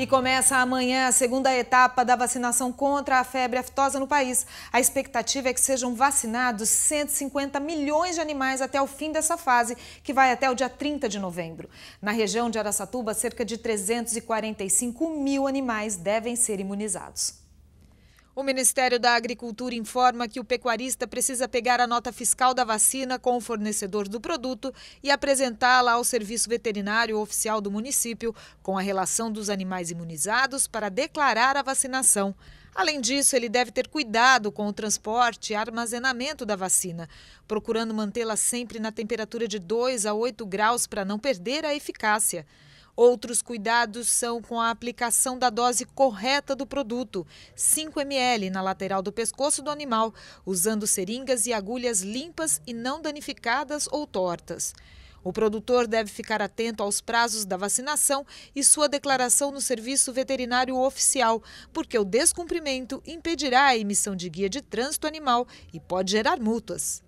E começa amanhã a segunda etapa da vacinação contra a febre aftosa no país. A expectativa é que sejam vacinados 150 milhões de animais até o fim dessa fase, que vai até o dia 30 de novembro. Na região de Araçatuba, cerca de 345 mil animais devem ser imunizados. O Ministério da Agricultura informa que o pecuarista precisa pegar a nota fiscal da vacina com o fornecedor do produto e apresentá-la ao Serviço Veterinário Oficial do município com a relação dos animais imunizados para declarar a vacinação. Além disso, ele deve ter cuidado com o transporte e armazenamento da vacina, procurando mantê-la sempre na temperatura de 2 a 8 graus para não perder a eficácia. Outros cuidados são com a aplicação da dose correta do produto, 5 ml na lateral do pescoço do animal, usando seringas e agulhas limpas e não danificadas ou tortas. O produtor deve ficar atento aos prazos da vacinação e sua declaração no Serviço Veterinário Oficial, porque o descumprimento impedirá a emissão de guia de trânsito animal e pode gerar multas.